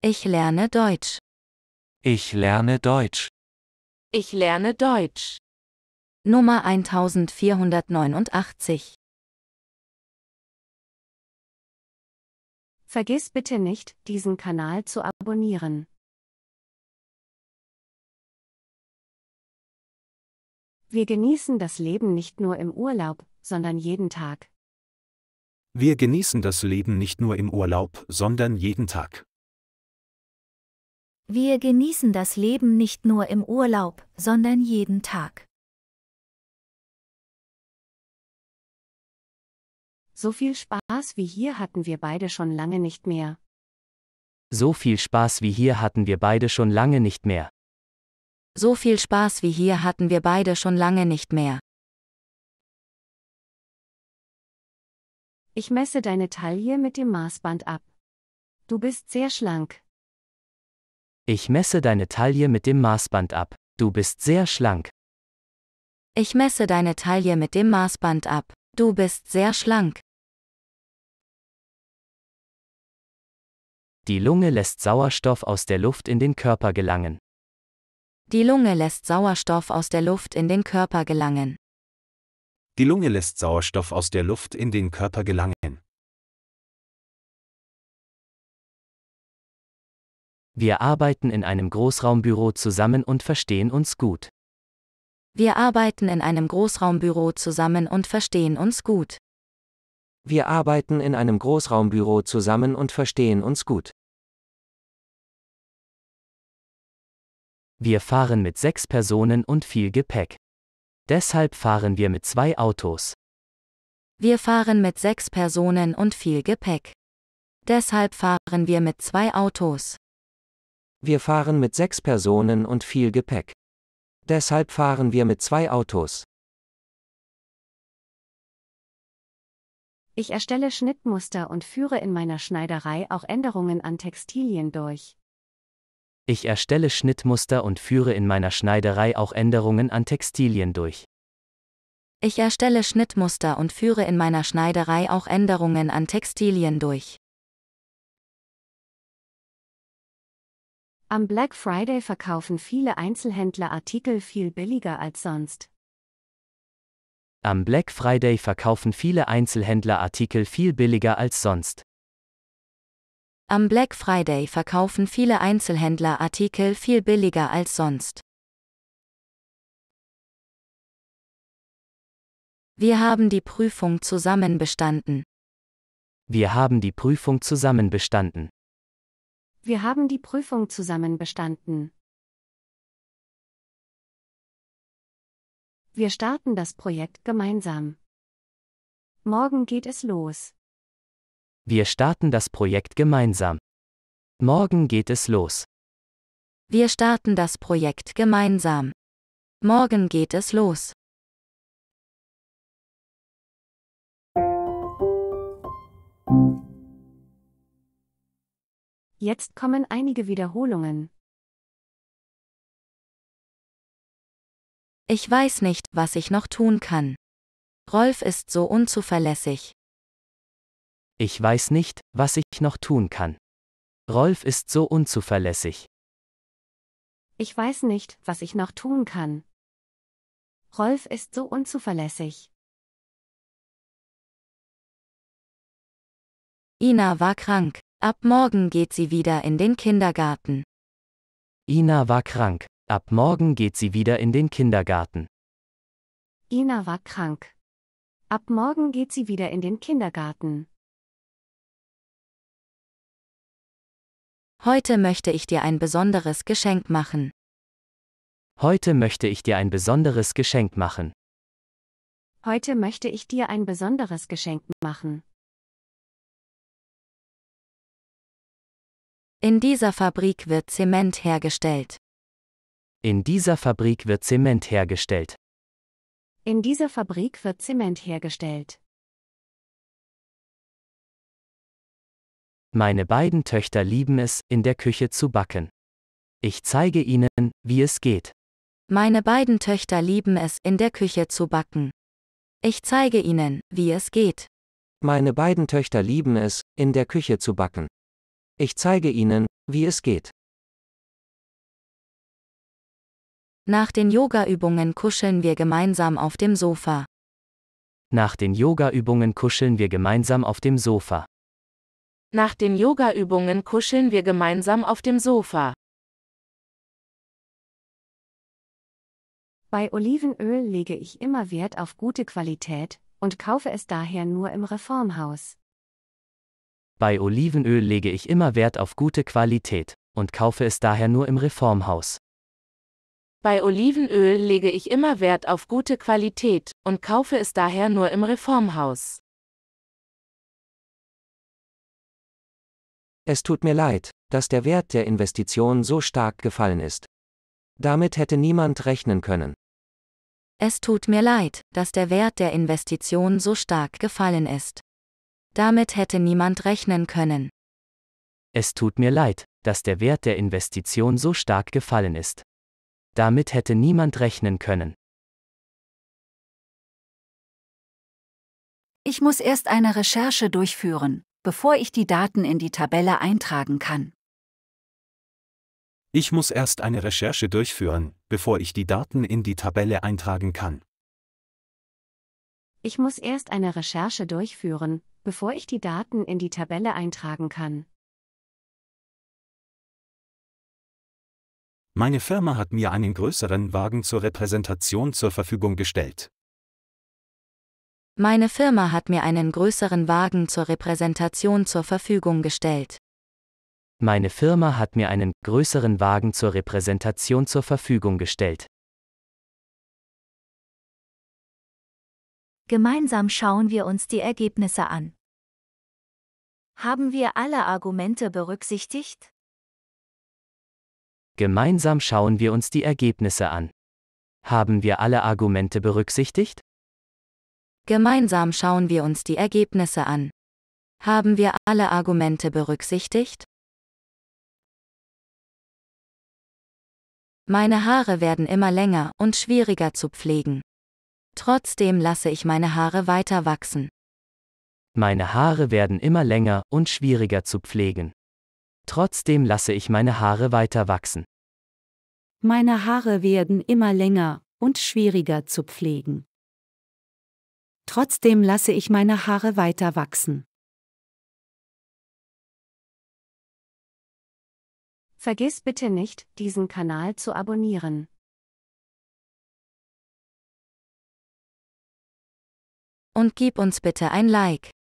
Ich lerne Deutsch. Ich lerne Deutsch. Ich lerne Deutsch. Nummer 1489. Vergiss bitte nicht, diesen Kanal zu abonnieren. Wir genießen das Leben nicht nur im Urlaub, sondern jeden Tag. Wir genießen das Leben nicht nur im Urlaub, sondern jeden Tag. Wir genießen das Leben nicht nur im Urlaub, sondern jeden Tag. So viel Spaß wie hier hatten wir beide schon lange nicht mehr. So viel Spaß wie hier hatten wir beide schon lange nicht mehr. So viel Spaß wie hier hatten wir beide schon lange nicht mehr. Ich messe deine Taille mit dem Maßband ab. Du bist sehr schlank. Ich messe deine Taille mit dem Maßband ab. Du bist sehr schlank. Ich messe deine Taille mit dem Maßband ab. Du bist sehr schlank. Die Lunge lässt Sauerstoff aus der Luft in den Körper gelangen. Die Lunge lässt Sauerstoff aus der Luft in den Körper gelangen. Die Lunge lässt Sauerstoff aus der Luft in den Körper gelangen. Wir arbeiten in einem Großraumbüro zusammen und verstehen uns gut. Wir arbeiten in einem Großraumbüro zusammen und verstehen uns gut. Wir arbeiten in einem Großraumbüro zusammen und verstehen uns gut. Wir fahren mit sechs Personen und viel Gepäck. Deshalb fahren wir mit zwei Autos. Wir fahren mit sechs Personen und viel Gepäck. Deshalb fahren wir mit zwei Autos. Wir fahren mit sechs Personen und viel Gepäck. Deshalb fahren wir mit zwei Autos. Ich erstelle Schnittmuster und führe in meiner Schneiderei auch Änderungen an Textilien durch. Ich erstelle Schnittmuster und führe in meiner Schneiderei auch Änderungen an Textilien durch. Ich erstelle Schnittmuster und führe in meiner Schneiderei auch Änderungen an Textilien durch. Am Black Friday verkaufen viele Einzelhändler Artikel viel billiger als sonst. Am Black Friday verkaufen viele Einzelhändler Artikel viel billiger als sonst. Am Black Friday verkaufen viele Einzelhändler Artikel viel billiger als sonst. Wir haben die Prüfung zusammen bestanden. Wir haben die Prüfung zusammen bestanden. Wir haben die Prüfung zusammen bestanden. Wir starten das Projekt gemeinsam. Morgen geht es los. Wir starten das Projekt gemeinsam. Morgen geht es los. Wir starten das Projekt gemeinsam. Morgen geht es los. Jetzt kommen einige Wiederholungen. Ich weiß nicht, was ich noch tun kann. Rolf ist so unzuverlässig. Ich weiß nicht, was ich noch tun kann. Rolf ist so unzuverlässig. Ich weiß nicht, was ich noch tun kann. Rolf ist so unzuverlässig. Ina war krank. Ab morgen geht sie wieder in den Kindergarten. Ina war krank. Ab morgen geht sie wieder in den Kindergarten. Ina war krank. Ab morgen geht sie wieder in den Kindergarten. Heute möchte ich dir ein besonderes Geschenk machen. Heute möchte ich dir ein besonderes Geschenk machen. Heute möchte ich dir ein besonderes Geschenk machen. In dieser Fabrik wird Zement hergestellt. In dieser Fabrik wird Zement hergestellt. In dieser Fabrik wird Zement hergestellt. Meine beiden Töchter lieben es, in der Küche zu backen. Ich zeige ihnen, wie es geht. Meine beiden Töchter lieben es, in der Küche zu backen. Ich zeige ihnen, wie es geht. Meine beiden Töchter lieben es, in der Küche zu backen. Ich zeige Ihnen, wie es geht. Nach den Yogaübungen kuscheln wir gemeinsam auf dem Sofa. Nach den Yogaübungen kuscheln wir gemeinsam auf dem Sofa. Nach den Yogaübungen kuscheln wir gemeinsam auf dem Sofa. Bei Olivenöl lege ich immer Wert auf gute Qualität und kaufe es daher nur im Reformhaus. Bei Olivenöl lege ich immer Wert auf gute Qualität und kaufe es daher nur im Reformhaus. Bei Olivenöl lege ich immer Wert auf gute Qualität und kaufe es daher nur im Reformhaus. Es tut mir leid, dass der Wert der Investition so stark gefallen ist. Damit hätte niemand rechnen können. Es tut mir leid, dass der Wert der Investition so stark gefallen ist. Damit hätte niemand rechnen können. Es tut mir leid, dass der Wert der Investition so stark gefallen ist. Damit hätte niemand rechnen können. Ich muss erst eine Recherche durchführen, bevor ich die Daten in die Tabelle eintragen kann. Ich muss erst eine Recherche durchführen, bevor ich die Daten in die Tabelle eintragen kann. Ich muss erst eine Recherche durchführen, bevor ich die Daten in die Tabelle eintragen kann. Meine Firma hat mir einen größeren Wagen zur Repräsentation zur Verfügung gestellt. Meine Firma hat mir einen größeren Wagen zur Repräsentation zur Verfügung gestellt. Meine Firma hat mir einen größeren Wagen zur Repräsentation zur Verfügung gestellt. Gemeinsam schauen wir uns die Ergebnisse an. Haben wir alle Argumente berücksichtigt? Gemeinsam schauen wir uns die Ergebnisse an. Haben wir alle Argumente berücksichtigt? Gemeinsam schauen wir uns die Ergebnisse an. Haben wir alle Argumente berücksichtigt? Meine Haare werden immer länger und schwieriger zu pflegen. Trotzdem lasse ich meine Haare weiter wachsen. Meine Haare werden immer länger und schwieriger zu pflegen. Trotzdem lasse ich meine Haare weiter wachsen. Meine Haare werden immer länger und schwieriger zu pflegen. Trotzdem lasse ich meine Haare weiter wachsen. Vergiss bitte nicht, diesen Kanal zu abonnieren. Und gib uns bitte ein Like.